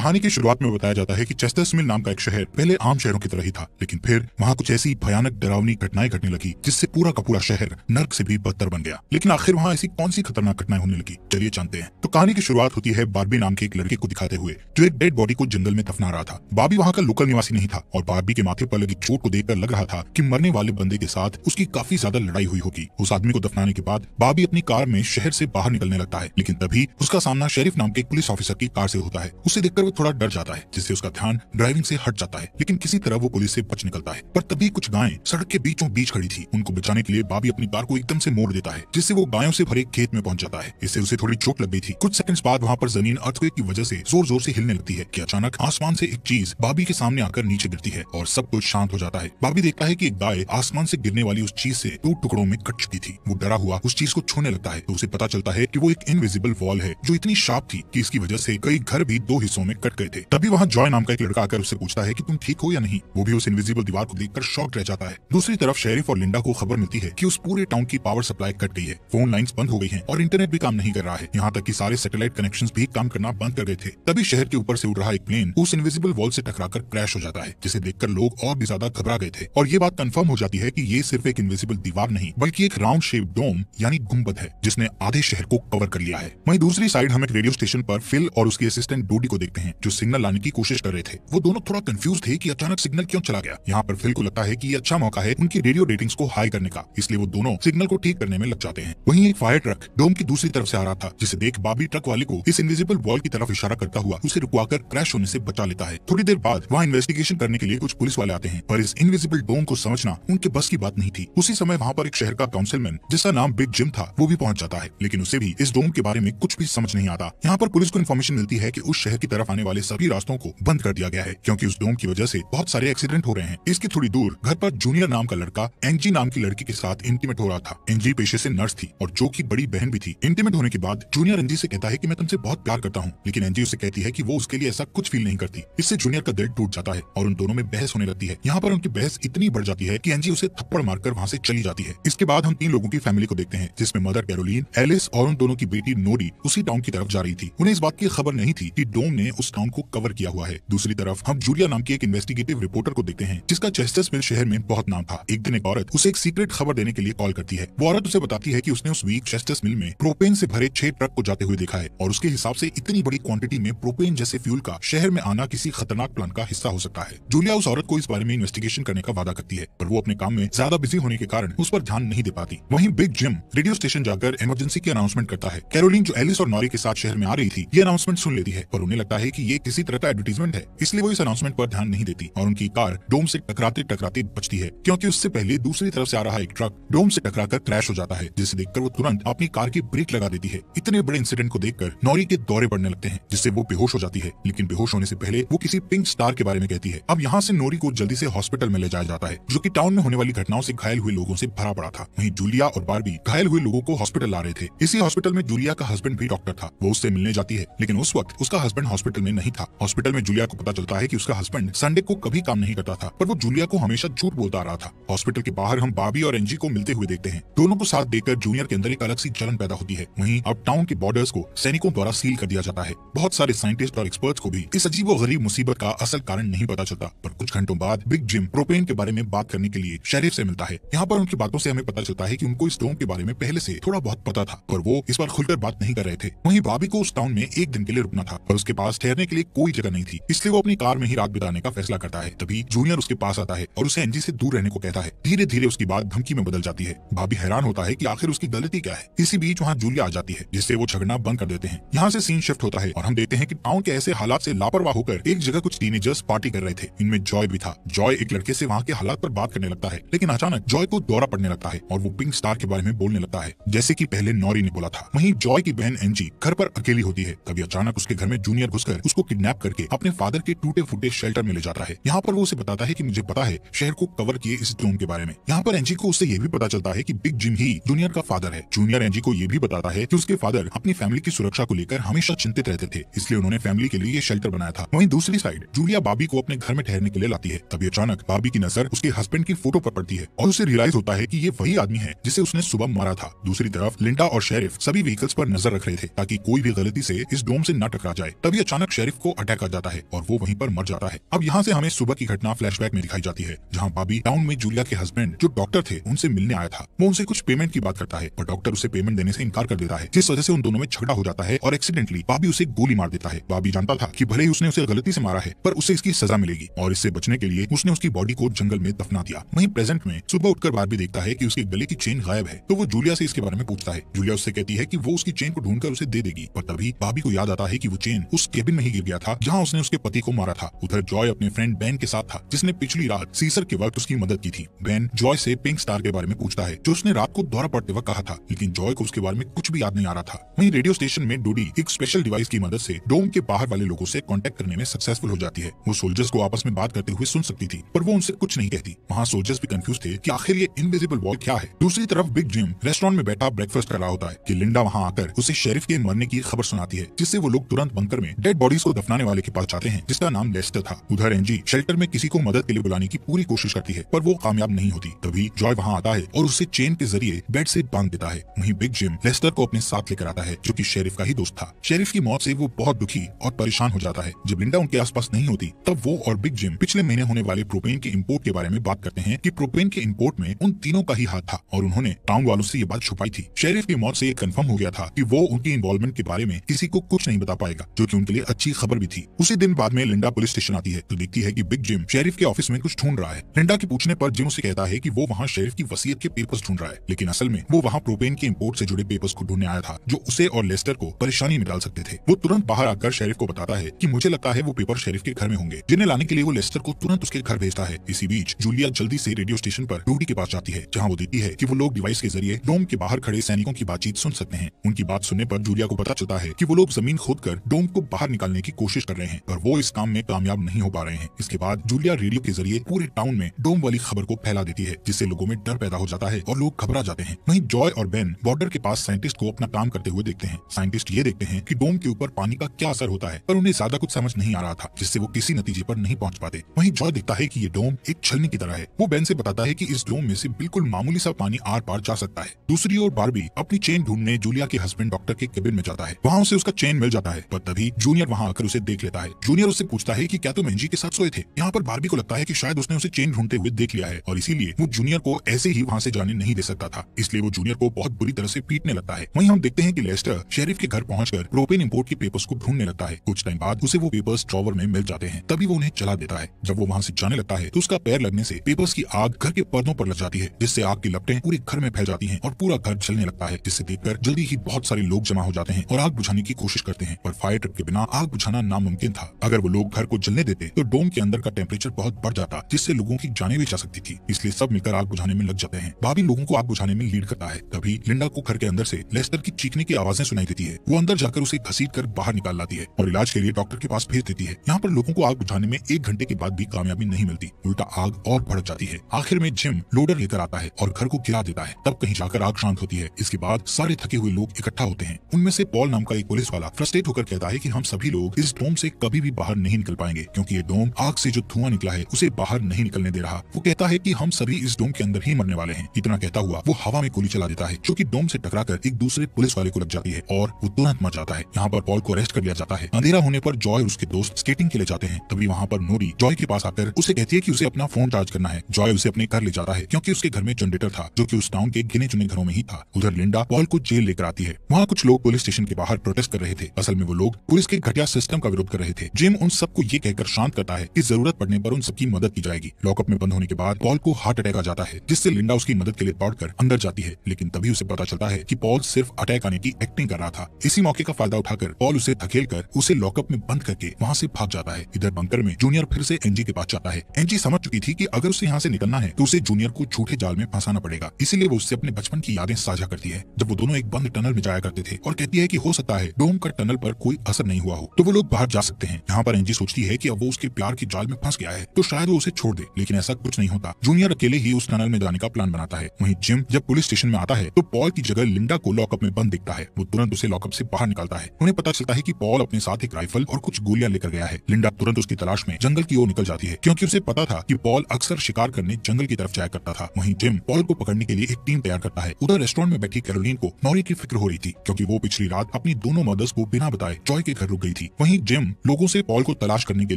कहानी की शुरुआत में बताया जाता है कि स्मिल नाम का एक शहर पहले आम शहरों की तरह ही था लेकिन फिर वहाँ कुछ ऐसी भयानक डरावनी घटनाएं घटने लगी जिससे पूरा का पूरा शहर नर्क से भी बदतर बन गया लेकिन आखिर वहाँ ऐसी कौन सी खतरनाक घटनाएं होने लगी चलिए जानते हैं तो कहानी की शुरुआत होती है बारबी नाम के एक लड़के को दिखाते हुए जो एक डेड बॉडी को जंगल में दफना रहा था बाबी वहाँ का लोकल निवासी नहीं था और बारबी के माथे पर लगी चोट को देख लग रहा था की मरने वाले बंदे के साथ उसकी काफी ज्यादा लड़ाई हुई होगी उस आदमी को दफनाने के बाद बाबी अपनी कार में शहर ऐसी बाहर निकलने लगता है लेकिन तभी उसका सामना शेरिफ नाम के पुलिस ऑफिसर की कार ऐसी होता है उसे देखकर वो थोड़ा डर जाता है जिससे उसका ध्यान ड्राइविंग से हट जाता है लेकिन किसी तरह वो पुलिस से बच निकलता है पर तभी कुछ गायें सड़क के बीचों बीच खड़ी थी उनको बचाने के लिए बाबी अपनी कार को एकदम से मोड़ देता है जिससे वो गायों से भरे खेत में पहुंच जाता है इससे उसे थोड़ी चोट लग गई थी कुछ सेकंड्स बाद वहाँ पर जमीन अर्थक्वेक की वजह से जोर जोर से हिलने लगती है की अचानक आसमान से एक चीज बाबी के सामने आकर नीचे गिरती है और सब कुछ शांत हो जाता है बाबी देखता है की एक गाय आसमान से गिरने वाली उस चीज से दो टुकड़ों में कट चुकी थी वो डरा हुआ उस चीज को छूने लगता है तो उसे पता चलता है की वो एक इनविजिबल वॉल है जो इतनी शार्प थी की इसकी वजह से कई घर भी दो हिस्सों में कट गए थे तभी वहाँ जॉय नाम का एक लड़का आकर उससे पूछता है की तुम ठीक हो या नहीं वो भी उस इनविजिबल दीवार को देखकर शॉक रह जाता है दूसरी तरफ शेरिफ और लिंडा को खबर मिलती है की उस पूरे टाउन की पावर सप्लाई कट गई है फोन लाइन बंद हो गई है और इंटरनेट भी काम नहीं कर रहा है यहाँ तक की सारे सेटेलाइट कनेक्शन भी काम करना बंद कर गए थे तभी शहर के ऊपर ऐसी उड़ रहा एक प्लेन उस इनविजिबल वॉल से कर क्रैश हो जाता है जिसे देखकर लोग और भी ज्यादा घबरा गए थे और ये बात कंफर्म हो जाती है कि ये सिर्फ एक इनविजिबल दीवार नहीं बल्कि एक राउंड शेप डोम यानी गुम्बद है जिसने आधे शहर को कवर कर लिया है वहीं दूसरी साइड हम एक रेडियो स्टेशन पर फिल और उसकी असिस्टेंट डोडी को देखते हैं हैं जो सिग्नल लाने की कोशिश कर रहे थे वो दोनों थोड़ा कंफ्यूज थे कि अचानक सिग्नल क्यों चला गया यहाँ पर फिल को लगता है कि ये अच्छा मौका है उनकी रेडियो रेटिंग्स को हाई करने का इसलिए वो दोनों सिग्नल को ठीक करने में लग जाते हैं वही एक फायर ट्रक डोम की दूसरी तरफ से आ रहा था जिसे देख बाबी ट्रक वाले को इस इनविजिबल बॉल की तरफ इशारा करता हुआ उसे कर क्रैश होने से बचा लेता है थोड़ी देर बाद वहाँ इन्वेस्टिगेशन करने के लिए कुछ पुलिस वाले आते हैं पर इस इनविजिबल डोम को समझना उनके बस की बात नहीं थी उसी समय वहाँ पर एक शहर का काउंसिलमैन जिसका नाम बिग जिम था वो भी पहुँच जाता है लेकिन उसे भी इस डोम के बारे में कुछ भी समझ नहीं आता यहाँ पर पुलिस को इन्फॉर्मेशन मिलती है की उस शहर की तरफ आने जाने वाले सभी रास्तों को बंद कर दिया गया है क्योंकि उस डोम की वजह से बहुत सारे एक्सीडेंट हो रहे हैं इसके थोड़ी दूर घर पर जूनियर नाम का लड़का एंजी नाम की लड़की के साथ इंटीमेट हो रहा था एंजी पेशे से नर्स थी और जो की बड़ी बहन भी थी इंटीमेट होने के बाद जूनियर एंजी से कहता है की मैं तुमसे बहुत प्यार करता हूँ लेकिन एनजी उसे कहती है की वो उसके लिए ऐसा कुछ फील नहीं करती इससे जूनियर का दिल टूट जाता है और उन दोनों में बहस होने लगती है यहाँ पर उनकी बहस इतनी बढ़ जाती है की एनजी उसे थप्पड़ मारकर वहाँ से चली जाती है इसके बाद हम तीन लोगों की फैमिली को देखते हैं जिसमें मदर कैरोलिन एलिस और उन दोनों की बेटी नोरी उसी टाउन की तरफ जा रही थी उन्हें इस बात की खबर नहीं थी कि डोम ने उस डिस्काउंट को कवर किया हुआ है दूसरी तरफ हम जूलिया नाम की एक इन्वेस्टिगेटिव रिपोर्टर को देखते हैं जिसका मिल शहर में बहुत नाम था एक दिन एक औरत उसे एक सीक्रेट खबर देने के लिए कॉल करती है वो औरत उसे बताती है की उसने उस वीक चेस्टर्स मिल में प्रोपेन ऐसी भरे छह ट्रक को जाते हुए देखा है और उसके हिसाब ऐसी इतनी बड़ी क्वांटिटी में प्रोपेन जैसे फ्यूल का शहर में आना किसी खतरनाक प्लान का हिस्सा हो सकता है जूलिया उस औरत को इस बारे में इन्वेस्टिगेशन करने का वादा करती है पर वो अपने काम में ज्यादा बिजी होने के कारण उस पर ध्यान नहीं दे पाती वहीं बिग जिम रेडियो स्टेशन जाकर इमरजेंसी की अनाउंसमेंट करता है कैरोलिन जो एलिस और नॉरी के साथ शहर में आ रही थी ये अनाउंसमेंट सुन लेती है और उन्हें लगता है कि कि ये किसी तरह का एडवर्टीजमेंट है इसलिए वो इस अनाउंसमेंट पर ध्यान नहीं देती और उनकी कार डोम से टकराते टकराते बचती है क्योंकि उससे पहले दूसरी तरफ से आ रहा एक ट्रक डोम से टकराकर क्रैश हो जाता है जिसे देखकर वो तुरंत अपनी कार की ब्रेक लगा देती है इतने बड़े इंसिडेंट को देखकर नौरी के दौरे पड़ने लगते हैं जिससे वो बेहोश हो जाती है लेकिन बेहोश होने से पहले वो किसी पिंक स्टार के बारे में कहती है अब यहाँ से नोरी को जल्दी से हॉस्पिटल में ले जाया जाता है जो की टाउन में होने वाली घटनाओं से घायल हुए लोगों से भरा पड़ा था वही जूलिया और बारबी घायल हुए लोगों को हॉस्पिटल ला रहे थे इसी हॉस्पिटल में जूलिया का हस्बैंड भी डॉक्टर था वो उससे मिलने जाती है लेकिन उस वक्त उसका हस्बैंड हॉस्पिटल में में नहीं था हॉस्पिटल में जूलिया को पता चलता है कि उसका हस्बैंड संडे को कभी काम नहीं करता था पर वो जूलिया को हमेशा झूठ बोलता रहा था हॉस्पिटल के बाहर हम बाबी और एनजी को मिलते हुए देखते हैं दोनों को साथ देखकर जूनियर के अंदर एक अलग सी जलन पैदा होती है वही अब टाउन के बॉर्डर्स को सैनिकों द्वारा सील कर दिया जाता है बहुत सारे साइंटिस्ट और एक्सपर्ट्स को भी इस और गरीब मुसीबत का असल कारण नहीं पता चलता पर कुछ घंटों बाद बिग जिम प्रोपेन के बारे में बात करने के लिए शरीफ से मिलता है यहाँ पर उनकी बातों से हमें पता चलता है कि उनको इस टोम के बारे में पहले से थोड़ा बहुत पता था पर वो इस पर खुलकर बात नहीं कर रहे थे वहीं बाबी को उस टाउन में एक दिन के लिए रुकना था और उसके पास थे ठहरने के लिए कोई जगह नहीं थी इसलिए वो अपनी कार में ही रात बिताने का फैसला करता है तभी जूनियर उसके पास आता है और उसे एनजी से दूर रहने को कहता है धीरे धीरे उसकी बात धमकी में बदल जाती है भाभी हैरान होता है की आखिर उसकी गलती क्या है इसी बीच वहाँ जूलिया आ जाती है जिससे वो झगड़ना बंद कर देते हैं यहाँ से सीन शिफ्ट होता है और हम देखते हैं की टाउन के ऐसे हालात से लापरवाह होकर एक जगह कुछ टीनेजर्स पार्टी कर रहे थे इनमें जॉय भी था जॉय एक लड़के से वहाँ के हालात पर बात करने लगता है लेकिन अचानक जॉय को दौरा पड़ने लगता है और वो पिंक स्टार के बारे में बोलने लगता है जैसे की पहले नौरी ने बोला था वही जॉय की बहन एनजी घर पर अकेली होती है तभी अचानक उसके घर में जूनियर घुसकर कर उसको किडनैप करके अपने फादर के टूटे फूटे शेल्टर में ले जाता है यहाँ पर वो उसे बताता है की मुझे पता है शहर को कवर किए इस ड्रोन के बारे में यहाँ पर एनजी को उससे ये भी पता चलता है की बिग जिम ही जूनियर का फादर है जूनियर एनजी को ये भी बताता है की उसके फादर अपनी फैमिली की सुरक्षा को लेकर हमेशा चिंतित रहते थे इसलिए उन्होंने फैमिली के लिए ये शेल्टर बनाया था वही दूसरी साइड जूलिया बाबी को अपने घर में ठहरने के लिए लाती है तभी अचानक बाबी की नजर उसके हस्बैंड की फोटो पर पड़ती है और उसे रियलाइज होता है की ये वही आदमी है जिसे उसने सुबह मारा था दूसरी तरफ लिंडा और शेरिफ सभी व्हीकल्स पर नजर रख रहे थे ताकि कोई भी गलती से इस डोम से न टकरा जाए तभी अचानक तक शेरिफ को अटैक कर जाता है और वो वहीं पर मर जाता है अब यहाँ से हमें सुबह की घटना फ्लैशबैक में दिखाई जाती है जहाँ बाबी टाउन में जूलिया के हस्बैंड जो डॉक्टर थे उनसे मिलने आया था वो उनसे कुछ पेमेंट की बात करता है पर डॉक्टर उसे पेमेंट देने से इनकार कर देता है जिस वजह से उन दोनों में झगड़ा हो जाता है और एक्सीडेंटली बाबी उसे गोली मार देता है बाबी जानता था की भले ही उसने उसे गलती से मारा है पर उसे इसकी सजा मिलेगी और इससे बचने के लिए उसने उसकी बॉडी को जंगल में दफना दिया वही प्रेजेंट में सुबह उठकर बारबी देखता है की उसके गले की चेन गायब है तो वो जूलिया से इसके बारे में पूछता है जूलिया उससे कहती है की वो उसकी चेन को ढूंढकर उसे दे देगी पर तभी बाबी को याद आता है की वो चेन उस केबिन में ही गिर गया था जहाँ उसने उसके पति को मारा था उधर जॉय अपने फ्रेंड बैन के साथ था जिसने पिछली रात सीसर के वक्त उसकी मदद की थी बैन जॉय से पिंक स्टार के बारे में पूछता है जो उसने रात को दौरा पड़ते वक्त कहा था लेकिन जॉय को उसके बारे में कुछ भी याद नहीं आ रहा था वही रेडियो स्टेशन में डोडी एक स्पेशल डिवाइस की मदद ऐसी डोम के बाहर वाले लोगो ऐसी कॉन्टेक्ट करने में सक्सेसफुल हो जाती है वो सोल्जर्स को आपस में बात करते हुए सुन सकती थी पर वो उनसे कुछ नहीं कहती वहाँ सोल्जर्स भी कंफ्यूज थे की आखिर ये इनविजिबल वॉल क्या है दूसरी तरफ बिग जिम रेस्टोरेंट में बैठा ब्रेकफास्ट कर रहा होता है की लिंडा वहाँ आकर उसे शेरिफ के मरने की खबर सुनाती है जिससे वो लोग तुरंत बंकर में डेड बॉडी बॉडीज को दफनाने वाले के पास जाते हैं जिसका नाम लेस्टर था उधर एनजी शेल्टर में किसी को मदद के लिए बुलाने की पूरी कोशिश करती है पर वो कामयाब नहीं होती तभी जॉय वहाँ आता है और उसे चेन के जरिए बेड से बांध देता है वहीं बिग जिम लेस्टर को अपने साथ लेकर आता है जो की शेरिफ का ही दोस्त था शेरिफ की मौत से वो बहुत दुखी और परेशान हो जाता है जब लिंडा उनके आसपास नहीं होती तब वो और बिग जिम पिछले महीने होने वाले प्रोपेन के इम्पोर्ट के बारे में बात करते हैं की प्रोपेन के इम्पोर्ट में उन तीनों का ही हाथ था और उन्होंने टाउन वालों से ये बात छुपाई थी शेरिफ की मौत से ये कंफर्म हो गया था की वो उनकी इन्वॉल्वमेंट के बारे में किसी को कुछ नहीं बता पाएगा जो की उनके लिए अच्छी खबर भी थी उसी दिन बाद में लिंडा पुलिस स्टेशन आती है तो देखती है की बिग जिम शेरिफ के ऑफिस में कुछ ढूंढ रहा है लिंडा के पूछने पर जिम उसे कहता है की वो वहाँ शेरिफ की वसीयत के पेपर्स ढूंढ रहा है लेकिन असल में वो वहाँ प्रोपेन के इम्पोर्ट से जुड़े पेपर्स को ढूंढने आया था जो उसे और लेस्टर को परेशानी में डाल सकते थे वो तुरंत बाहर आकर शेरिफ को बताता है की मुझे लगता है वो पेपर शेरिफ के घर में होंगे जिन्हें लाने के लिए वो लेस्टर को तुरंत उसके घर भेजता है इसी बीच जूलिया जल्दी ऐसी रेडियो स्टेशन आरोप ड्यूटी के पास जाती है जहाँ वो देखती है की वो लोग डिवाइस के जरिए डोम के बाहर खड़े सैनिकों की बातचीत सुन सकते हैं उनकी बात सुनने आरोप जूलिया को पता चलता है की वो लोग जमीन खोद डोम को बाहर निकाल निकालने की कोशिश कर रहे हैं पर वो इस काम में कामयाब नहीं हो पा रहे हैं इसके बाद जूलिया रेडियो के जरिए पूरे टाउन में डोम वाली खबर को फैला देती है जिससे लोगों में डर पैदा हो जाता है और लोग घबरा जाते हैं वहीं जॉय और बेन बॉर्डर के पास साइंटिस्ट को अपना काम करते हुए देखते हैं साइंटिस्ट ये देखते हैं की डोम के ऊपर पानी का क्या असर होता है पर उन्हें ज्यादा कुछ समझ नहीं आ रहा था जिससे वो किसी नतीजे पर नहीं पहुँच पाते वहीं जॉय देखता है की ये डोम एक छलनी की तरह है वो बेन से बताता है की इस डोम में से बिल्कुल मामूली सा पानी आर पार जा सकता है दूसरी ओर बारबी अपनी चेन ढूंढने जूलिया के हस्बैंड डॉक्टर के केबिन में जाता है वहाँ उसे उसका चेन मिल जाता है पर तभी जूनियर वहाँ वहाँ आकर उसे देख लेता है जूनियर उससे पूछता है की क्या तुम एनजी के साथ सोए थे यहाँ पर बारबी को लगता है की शायद उसने उसे चेन ढूंढते हुए देख लिया है और इसीलिए वो जूनियर को ऐसे ही वहाँ से जाने नहीं दे सकता था इसलिए वो जूनियर को बहुत बुरी तरह से पीटने लगता है वही हम देखते हैं की लेस्टर शेरिफ के घर पहुँच प्रोपेन इम्पोर्ट के पेपर्स को ढूंढने लगता है कुछ टाइम बाद उसे वो पेपर्स ड्रॉवर में मिल जाते हैं तभी वो उन्हें चला देता है जब वो वहाँ ऐसी जाने लगता है तो उसका पैर लगने ऐसी पेपर्स की आग घर के पर्दों पर लग जाती है जिससे आग की लपटे पूरे घर में फैल जाती है और पूरा घर जलने लगता है जिसे देखकर जल्दी ही बहुत सारे लोग जमा हो जाते हैं और आग बुझाने की कोशिश करते हैं पर फायर ट्रिप के बिना आग बुझाना नामुमकिन था अगर वो लोग घर को जलने देते तो डोम के अंदर का टेम्परेचर बहुत बढ़ जाता जिससे लोगों की जाने भी जा सकती थी इसलिए सब मिलकर आग बुझाने में लग जाते हैं बाबी लोगों को आग बुझाने में लीड करता है तभी लिंडा को घर के अंदर से लेस्टर की चीखने की आवाजें सुनाई देती है वो अंदर जाकर उसे घसीट कर बाहर निकाल लाती है और इलाज के लिए डॉक्टर के पास भेज देती है यहाँ पर लोगों को आग बुझाने में एक घंटे के बाद भी कामयाबी नहीं मिलती उल्टा आग और भड़क जाती है आखिर में जिम लोडर लेकर आता है और घर को गिरा देता है तब कहीं जाकर आग शांत होती है इसके बाद सारे थके हुए लोग इकट्ठा होते हैं उनमें से पॉल नाम का एक पुलिस वाला फ्रस्ट्रेट होकर कहता है की हम सभी सभी लोग इस डोम से कभी भी बाहर नहीं निकल पाएंगे क्योंकि ये डोम आग से जो धुआं निकला है उसे बाहर नहीं निकलने दे रहा वो कहता है कि हम सभी इस डोम के अंदर ही मरने वाले हैं इतना कहता हुआ वो हवा में गोली चला देता है जो की डोम से टकराकर एक दूसरे पुलिस वाले को लग जाती है और वो तुरंत मर जाता है यहाँ पर पॉल को अरेस्ट कर लिया जाता है अंधेरा होने पर जॉय और उसके दोस्त स्केटिंग के लिए जाते हैं तभी वहाँ पर नोरी जॉय के पास आकर उसे कहती है की उसे अपना फोन चार्ज करना है जॉय उसे अपने घर ले जाता है क्योंकि उसके घर में जनरेटर था जो की उस टाउन के गिने चुने घरों में ही था उधर लिंडा पॉल को जेल लेकर आती है वहाँ कुछ लोग पुलिस स्टेशन के बाहर प्रोटेस्ट कर रहे थे असल में वो लोग पुलिस के घटिया क्या सिस्टम का विरोध कर रहे थे जिम उन सबको ये कहकर शांत करता है कि जरूरत पड़ने पर उन सबकी मदद की जाएगी लॉकअप में बंद होने के बाद पॉल को हार्ट अटैक आ जाता है जिससे लिंडा उसकी मदद के लिए दौड़कर अंदर जाती है लेकिन तभी उसे पता चलता है की पॉल सिर्फ अटैक आने की एक्टिंग कर रहा था इसी मौके का फायदा उठाकर पॉल उसे धकेल कर उसे लॉकअप में बंद करके वहाँ ऐसी भाग जाता है इधर बंकर में जूनियर फिर ऐसी एनजी के पास जाता है एनजी समझ चुकी थी की अगर उसे यहाँ ऐसी निकलना है तो उसे जूनियर को झूठे जाल में फंसाना पड़ेगा इसीलिए वो उससे अपने बचपन की यादें साझा करती है जब वो दोनों एक बंद टनल में जाया करते थे और कहती है की हो सकता है डोम का टनल पर कोई असर नहीं हुआ हो तो वो लोग बाहर जा सकते हैं यहाँ पर एंजी सोचती है की अब वो उसके प्यार के जाल में फंस गया है तो शायद वो उसे छोड़ दे लेकिन ऐसा कुछ नहीं होता जूनियर अकेले ही उस टनल में जाने का प्लान बनाता है वही जिम जब पुलिस स्टेशन में आता है तो पॉल की जगह लिंडा को लॉकअप में बंद दिखता है वो तुरंत उसे लॉकअप से बाहर निकालता है उन्हें पता चलता है की पॉल अपने साथ एक राइफल और कुछ गोलियां लेकर गया है लिंडा तुरंत उसकी तलाश में जंगल की ओर निकल जाती है क्योंकि उसे पता था की पॉल अक्सर शिकार करने जंगल की तरफ जाया करता था वहीं जिम पॉल को पकड़ने के लिए एक टीम तैयार करता है उधर रेस्टोरेंट में बैठी कैरोलिन को नॉरी की फिक्र हो रही थी क्योंकि वो पिछली रात अपनी दोनों मदर्स को बिना बताए जॉय के घर रुक गई थी थी वही जिम लोगों ऐसी पॉल को तलाश करने के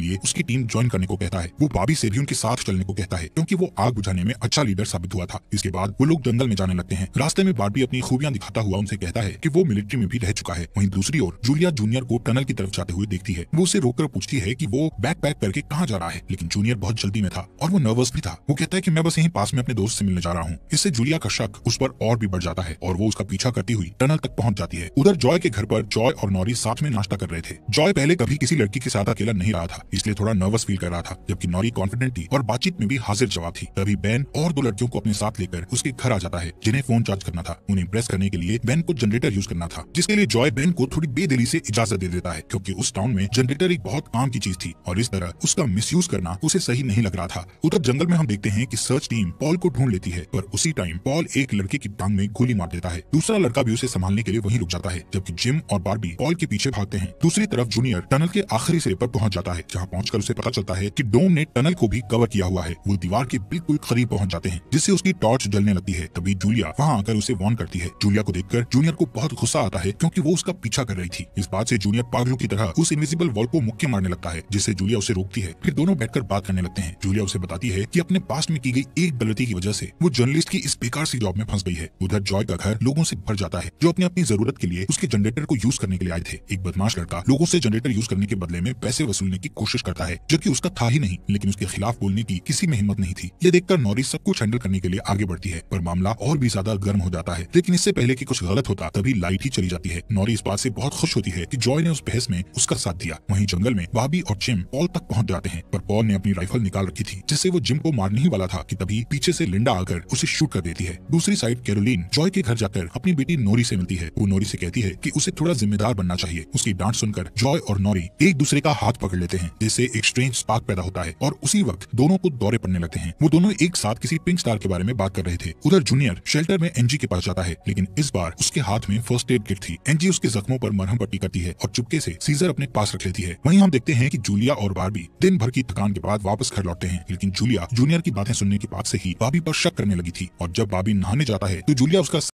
लिए उसकी टीम ज्वाइन करने को कहता है वो बाबी ऐसी भी उनके साथ चलने को कहता है क्यूँकी वो आग बुझाने में अच्छा लीडर साबित हुआ था इसके बाद वो लोग जंगल में जाने लगते हैं रास्ते में बार्बी अपनी खूबियां दिखाता हुआ उनसे कहता है की वो मिलिट्री में भी रह चुका है वही दूसरी ओर जूलिया जूनियर को टनल की तरफ जाते हुए देखती है वो उसे रोककर पूछती है की वो बैक पैक करके कहाँ जा रहा है लेकिन जूनियर बहुत जल्दी में था और वो नर्वस भी था वो कहता है की मैं बस यही पास में अपने दोस्त ऐसी मिलने जा रहा हूँ इससे जूलिया का शक उस पर और भी बढ़ जाता है और वो उसका पीछा करती हुई टनल तक पहुँच जाती है उधर जॉय के घर पर जॉय और नॉरी साथ में नाश्ता कर रहे थे जॉय पहले कभी किसी लड़की के साथ अकेला नहीं रहा था इसलिए थोड़ा नर्वस फील कर रहा था जबकि नॉरी कॉन्फिडेंट थी और बातचीत में भी हाजिर जवाब थी तभी बैन और दो लड़कियों को अपने साथ लेकर उसके घर आ जाता है जिन्हें फोन चार्ज करना था उन्हें प्रेस करने के लिए बैन को जनरेटर यूज करना था जिसके लिए जॉय बैन को थोड़ी बेदिली से इजाजत दे देता है क्योंकि उस टाउन में जनरेटर एक बहुत काम की चीज थी और इस तरह उसका मिस करना उसे सही नहीं लग रहा था उधर जंगल में हम देखते हैं की सर्च टीम पॉल को ढूंढ लेती है पर उसी टाइम पॉल एक लड़के की टांग में गोली मार देता है दूसरा लड़का भी उसे संभालने के लिए वही रुक जाता है जबकि जिम और बारबी पॉल के पीछे भागते हैं दूसरी तरफ तरफ जूनियर टनल के आखिरी सिरे पर पहुंच जाता है जहां पहुंचकर उसे पता चलता है कि डोम ने टनल को भी कवर किया हुआ है वो दीवार के बिल्कुल करीब पहुंच जाते हैं जिससे उसकी टॉर्च जलने लगती है तभी जूलिया वहां आकर उसे वॉन करती है जूलिया को देखकर जूनियर को बहुत गुस्सा आता है क्योंकि वो उसका पीछा कर रही थी इस बात से जूनियर पागलों की तरह उस इनविजिबल वॉल को मुक्के मारने लगता है जिससे जूलिया उसे रोकती है फिर दोनों बैठकर बात करने लगते हैं जूलिया उसे बताती है की अपने पास में की गई एक गलती की वजह से वो जर्नलिस्ट की इस बेकार सी जॉब में फंस गई है उधर जॉय का घर लोगों से भर जाता है जो अपनी अपनी जरूरत के लिए उसके जनरेटर को यूज करने के लिए आए थे एक बदमाश लड़का लोगों उससे जनरेटर यूज करने के बदले में पैसे वसूलने की कोशिश करता है जो की उसका था ही नहीं लेकिन उसके खिलाफ बोलने की किसी में हिम्मत नहीं थी ये देखकर नॉरिस सब कुछ हैंडल करने के लिए आगे बढ़ती है पर मामला और भी ज्यादा गर्म हो जाता है लेकिन इससे पहले की कुछ गलत होता तभी लाइट ही चली जाती है नॉरी इस बात ऐसी बहुत खुश होती है की जॉय ने उस बहस में उसका साथ दिया वही जंगल में बाबी और जिम पॉल तक पहुँच जाते हैं पर पॉल ने अपनी राइफल निकाल रखी थी जिससे वो जिम को मारने ही वाला था की तभी पीछे ऐसी लिंडा आकर उसे शूट कर देती है दूसरी साइड कैरोलिन जॉय के घर जाकर अपनी बेटी नोरी से मिलती है वो नोरी से कहती है कि उसे थोड़ा जिम्मेदार बनना चाहिए उसकी डांट सुनकर जॉय और नॉरी एक दूसरे का हाथ पकड़ लेते हैं जिससे एक स्ट्रेंज स्पार्क पैदा होता है और उसी वक्त दोनों को दौरे पड़ने लगते हैं वो दोनों एक साथ किसी पिंक स्टार के बारे में बात कर रहे थे उधर जूनियर शेल्टर में एनजी के पास जाता है लेकिन इस बार उसके हाथ में फर्स्ट एड किट थी एनजी उसके जख्मों पर मरहम पट्टी करती है और चुपके से सीजर अपने पास रख लेती है वहीं हम देखते हैं कि जूलिया और बारबी दिन भर की थकान के बाद वापस घर लौटते हैं लेकिन जूलिया जूनियर की बातें सुनने के बाद से ही बाबी पर शक करने लगी थी और जब बाबी नहाने जाता है तो जूलिया उसका